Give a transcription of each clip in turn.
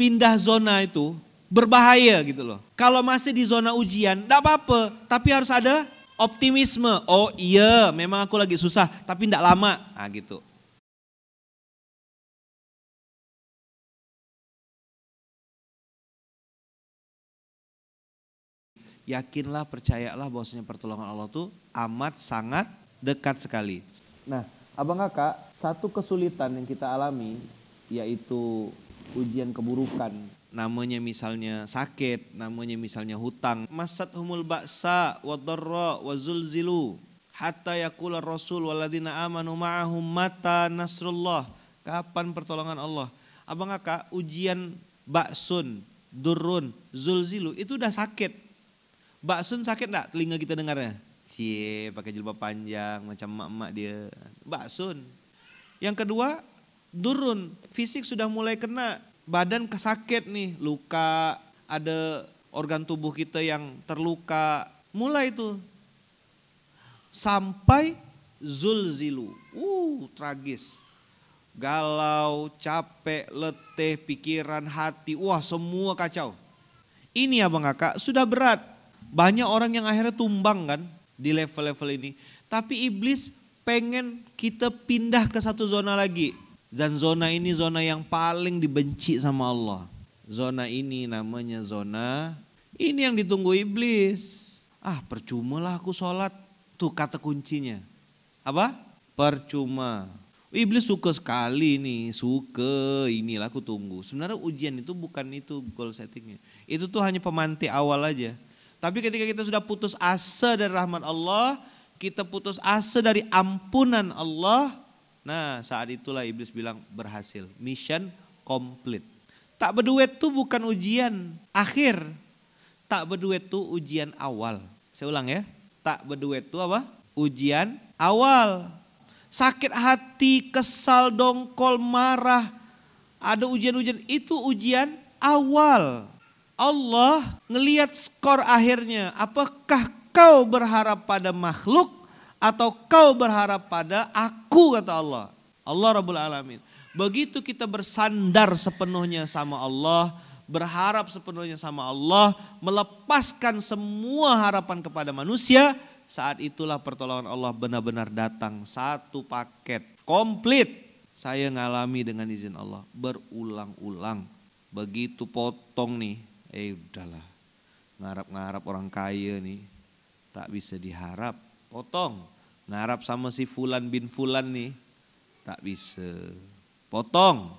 pindah zona itu berbahaya gitu loh. Kalau masih di zona ujian, tidak apa-apa. Tapi harus ada optimisme. Oh iya, memang aku lagi susah, tapi tidak lama. Nah gitu. yakinlah, percayalah bahwasanya pertolongan Allah itu amat sangat dekat sekali. Nah, Abang Kakak, satu kesulitan yang kita alami yaitu ujian keburukan. Namanya misalnya sakit, namanya misalnya hutang. Masat humul baksa wa wazul wa zulzilu. Hatta yakula rasul waladina amanu ma'ahum mata nasrullah. Kapan pertolongan Allah? Abang kakak ujian baksun, durun, zulzilu itu udah sakit. Baksun sakit gak telinga kita dengarnya? Cie, pakai jilbab panjang macam emak-emak dia. Baksun. Yang kedua, Turun fisik sudah mulai kena, badan kesakit nih, luka, ada organ tubuh kita yang terluka, mulai itu sampai zulzilu. Uh, tragis. Galau, capek, letih, pikiran, hati, wah semua kacau. Ini ya bang kakak sudah berat. Banyak orang yang akhirnya tumbang kan di level-level ini. Tapi iblis pengen kita pindah ke satu zona lagi. Dan zona ini zona yang paling dibenci sama Allah. Zona ini namanya zona ini yang ditunggu iblis. Ah percuma lah aku sholat. Tuh kata kuncinya. Apa? Percuma. Iblis suka sekali nih, suka inilah aku tunggu. Sebenarnya ujian itu bukan itu goal settingnya. Itu tuh hanya pemantik awal aja. Tapi ketika kita sudah putus asa dari rahmat Allah, kita putus asa dari ampunan Allah, Nah saat itulah iblis bilang berhasil. Mission complete. Tak berduet tuh bukan ujian akhir. Tak berduet tuh ujian awal. Saya ulang ya. Tak berduet tuh apa? Ujian awal. Sakit hati, kesal, dongkol, marah. Ada ujian-ujian. Itu ujian awal. Allah ngeliat skor akhirnya. Apakah kau berharap pada makhluk atau kau berharap pada aku kata Allah. Allah Rabbul Alamin. Begitu kita bersandar sepenuhnya sama Allah, berharap sepenuhnya sama Allah, melepaskan semua harapan kepada manusia, saat itulah pertolongan Allah benar-benar datang satu paket komplit. Saya ngalami dengan izin Allah berulang-ulang. Begitu potong nih, eh udahlah. Ngarap-ngarap orang kaya nih tak bisa diharap potong. Ngarap sama si Fulan bin Fulan nih, tak bisa. Potong.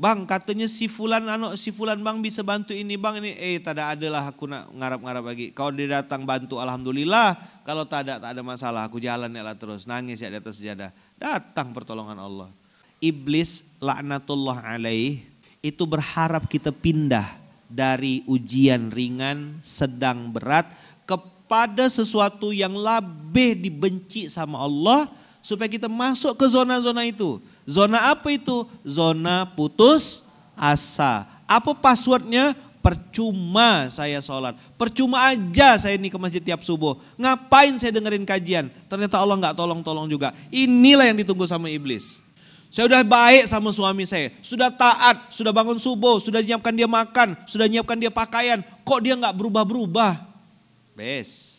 Bang katanya si Fulan anak si Fulan bang bisa bantu ini bang ini eh tak ada adalah aku nak ngarap-ngarap lagi. Kau dia datang bantu alhamdulillah. Kalau tak ada tak ada masalah aku jalan ya lah terus nangis ya di atas sejadah. Datang pertolongan Allah. Iblis laknatullah alaih itu berharap kita pindah dari ujian ringan sedang berat ke pada sesuatu yang lebih dibenci sama Allah supaya kita masuk ke zona-zona itu. Zona apa itu? Zona putus asa. Apa passwordnya? Percuma saya sholat. Percuma aja saya ini ke masjid tiap subuh. Ngapain saya dengerin kajian? Ternyata Allah nggak tolong-tolong juga. Inilah yang ditunggu sama iblis. Saya sudah baik sama suami saya. Sudah taat, sudah bangun subuh, sudah nyiapkan dia makan, sudah nyiapkan dia pakaian. Kok dia nggak berubah-berubah? abis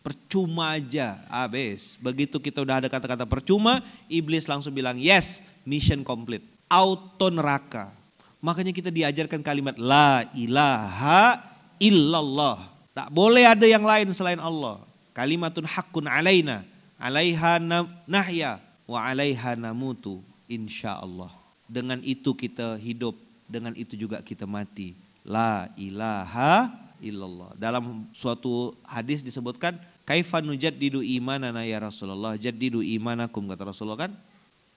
Percuma aja, abis Begitu kita udah ada kata-kata percuma, iblis langsung bilang, yes, mission complete. Auto neraka. Makanya kita diajarkan kalimat, la ilaha illallah. Tak boleh ada yang lain selain Allah. Kalimatun hakun alaina. Alaiha nahya wa alaiha namutu insya Allah. Dengan itu kita hidup, dengan itu juga kita mati. La ilaha illallah. Dalam suatu hadis disebutkan, "Kaifa nujaddidu imanana ya Rasulullah? Jaddidu imanakum," kata Rasulullah kan?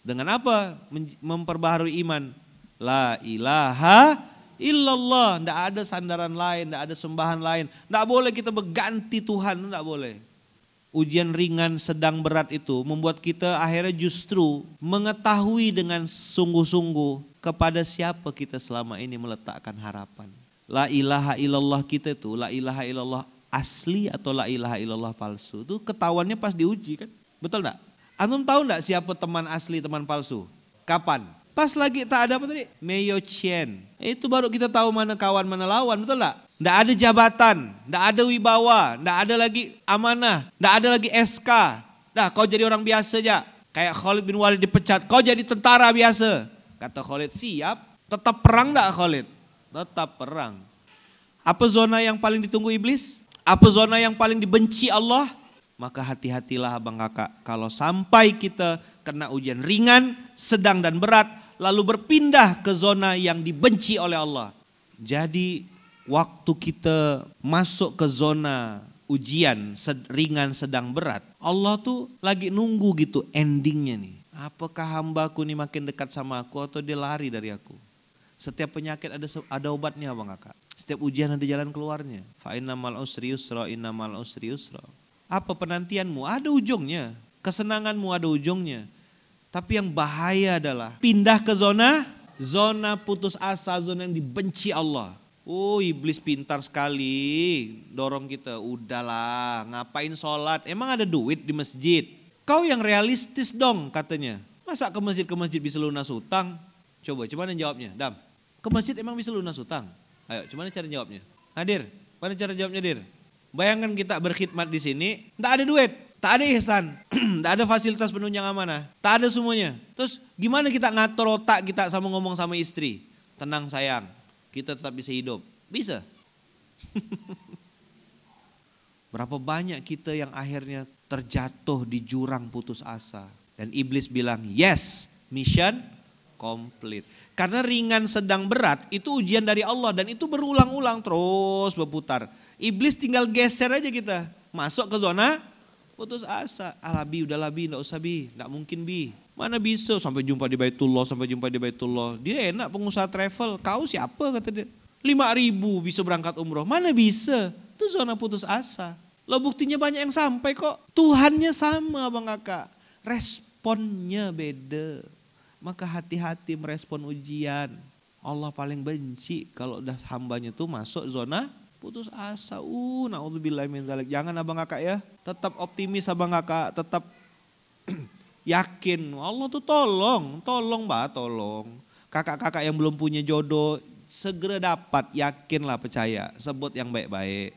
Dengan apa memperbaharui iman? La ilaha illallah, tidak ada sandaran lain, tidak ada sembahan lain. Tidak boleh kita berganti Tuhan, tidak boleh. Ujian ringan, sedang berat itu membuat kita akhirnya justru mengetahui dengan sungguh-sungguh kepada siapa kita selama ini meletakkan harapan la ilaha illallah kita tuh, la ilaha illallah asli atau la ilaha illallah palsu. Itu ketahuannya pas diuji kan. Betul tak? Antum tahu tak siapa teman asli, teman palsu? Kapan? Pas lagi tak ada apa tadi? Meyo Chen. Itu baru kita tahu mana kawan, mana lawan. Betul tak? Nggak ada jabatan, nggak ada wibawa, nggak ada lagi amanah, nggak ada lagi SK. Dah kau jadi orang biasa aja. Kayak Khalid bin Walid dipecat, kau jadi tentara biasa. Kata Khalid, siap. Tetap perang enggak Khalid? tetap perang. Apa zona yang paling ditunggu iblis? Apa zona yang paling dibenci Allah? Maka hati-hatilah abang kakak. Kalau sampai kita kena ujian ringan, sedang dan berat, lalu berpindah ke zona yang dibenci oleh Allah. Jadi waktu kita masuk ke zona ujian ringan sedang berat, Allah tuh lagi nunggu gitu endingnya nih. Apakah hambaku ini makin dekat sama aku atau dia lari dari aku? Setiap penyakit ada ada obatnya Bang Kakak. Setiap ujian ada jalan keluarnya. Fa innamal usri yusra, innamal usri yusra. Apa penantianmu? Ada ujungnya. Kesenanganmu ada ujungnya. Tapi yang bahaya adalah pindah ke zona zona putus asa, zona yang dibenci Allah. Oh iblis pintar sekali dorong kita. Udahlah ngapain sholat. Emang ada duit di masjid? Kau yang realistis dong katanya. Masa ke masjid-ke masjid bisa lunas utang? Coba, Coba yang jawabnya? Dam. Ke masjid emang bisa lunas utang? Ayo, cuman cara jawabnya. Hadir, mana cara jawabnya, Dir? Bayangkan kita berkhidmat di sini, tak ada duit, tak ada ihsan, tak ada fasilitas penunjang amanah, tak ada semuanya. Terus gimana kita ngatur otak kita sama ngomong sama istri? Tenang sayang, kita tetap bisa hidup. Bisa. Berapa banyak kita yang akhirnya terjatuh di jurang putus asa. Dan iblis bilang, yes, mission komplit. Karena ringan, sedang, berat itu ujian dari Allah dan itu berulang-ulang terus berputar. Iblis tinggal geser aja kita masuk ke zona putus asa. alabi ah, bi, udah labi, enggak usah bi, enggak mungkin bi. Mana bisa sampai jumpa di Baitullah, sampai jumpa di Baitullah. Dia enak pengusaha travel, kau siapa kata dia. Lima ribu bisa berangkat umroh, mana bisa. Itu zona putus asa. Lo buktinya banyak yang sampai kok. Tuhannya sama bang kakak. Responnya beda. Maka hati-hati merespon ujian. Allah paling benci kalau udah hambanya tuh masuk zona putus asa. Uh, naudzubillah min zalik. Jangan Abang Kakak ya. Tetap optimis Abang Kakak, tetap yakin Allah tuh tolong, tolong Mbak, tolong. Kakak-kakak yang belum punya jodoh segera dapat, yakinlah percaya. Sebut yang baik-baik.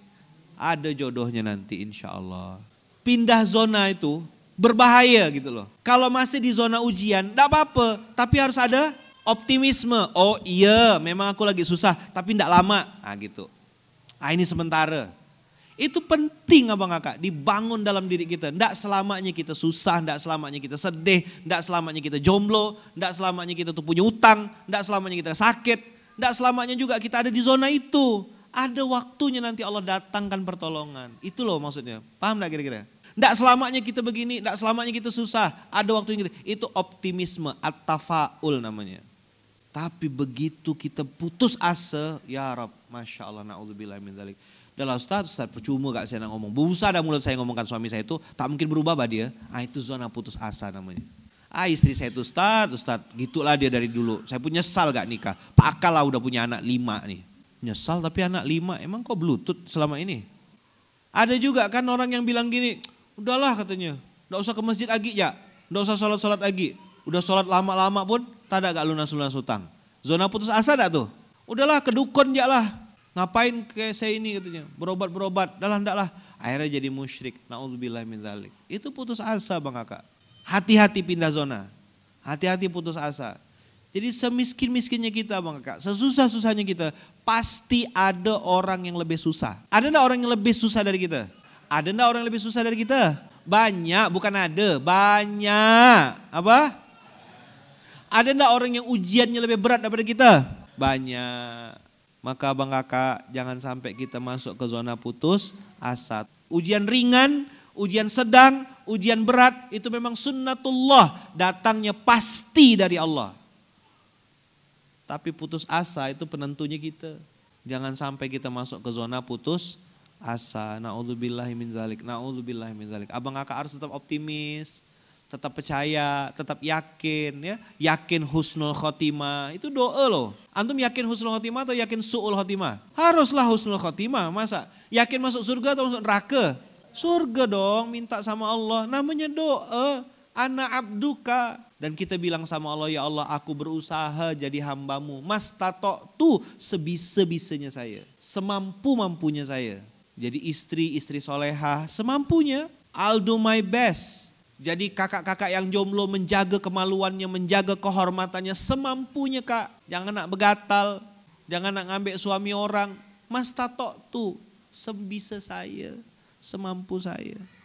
Ada jodohnya nanti insya Allah. Pindah zona itu berbahaya gitu loh. Kalau masih di zona ujian, tidak apa-apa. Tapi harus ada optimisme. Oh iya, memang aku lagi susah, tapi tidak lama. Nah gitu. Ah ini sementara. Itu penting abang kakak, dibangun dalam diri kita. Tidak selamanya kita susah, tidak selamanya kita sedih, tidak selamanya kita jomblo, tidak selamanya kita tuh punya utang, tidak selamanya kita sakit, tidak selamanya juga kita ada di zona itu. Ada waktunya nanti Allah datangkan pertolongan. Itu loh maksudnya. Paham tidak kira-kira? Tidak selamanya kita begini, tidak selamanya kita susah. Ada waktu yang kita, gitu. itu optimisme, at-tafaul namanya. Tapi begitu kita putus asa, ya Rab, Masya Allah, na'udzubillah min zalik. Dalam status Ustaz percuma gak saya ngomong. Busa ada mulut saya ngomongkan suami saya itu, tak mungkin berubah bah dia. Ah itu zona putus asa namanya. Ah istri saya itu Ustaz, Ustaz, gitulah dia dari dulu. Saya pun nyesal gak nikah. Pak lah udah punya anak lima nih. Nyesal tapi anak lima, emang kok bluetooth selama ini? Ada juga kan orang yang bilang gini, Udahlah katanya, enggak usah ke masjid lagi ya, enggak usah sholat-sholat lagi. Udah sholat lama-lama pun, tak ada gak lunas-lunas utang. Zona putus asa dah tuh. Udahlah ke dukun ya lah. Ngapain ke saya ini katanya, berobat-berobat, dahlah enggak lah. Akhirnya jadi musyrik, na'udzubillah min zalik. Itu putus asa bang kakak. Hati-hati pindah zona. Hati-hati putus asa. Jadi semiskin-miskinnya kita bang kakak, sesusah-susahnya kita, pasti ada orang yang lebih susah. Ada nggak orang yang lebih susah dari kita? Ada enggak orang yang lebih susah dari kita? Banyak, bukan ada, banyak. Apa? Ada enggak orang yang ujiannya lebih berat daripada kita? Banyak. Maka abang kakak jangan sampai kita masuk ke zona putus asa. Ujian ringan, ujian sedang, ujian berat itu memang sunnatullah. Datangnya pasti dari Allah. Tapi putus asa itu penentunya kita. Jangan sampai kita masuk ke zona putus asa, naudzubillah min zalik, naudzubillah min zalik. Abang kakak harus tetap optimis, tetap percaya, tetap yakin ya, yakin husnul khotimah. Itu doa loh. Antum yakin husnul khotimah atau yakin suul khotimah? Haruslah husnul khotimah, masa? Yakin masuk surga atau masuk neraka? Surga dong, minta sama Allah. Namanya doa. Anak abduka. Dan kita bilang sama Allah, ya Allah aku berusaha jadi hambamu. Mas tato tu sebisa-bisanya saya. Semampu-mampunya saya. Jadi istri-istri soleha semampunya. I'll do my best. Jadi kakak-kakak yang jomblo menjaga kemaluannya, menjaga kehormatannya semampunya kak. Jangan nak begatal, jangan nak ngambil suami orang. Mas tato tuh, sebisa saya, semampu saya.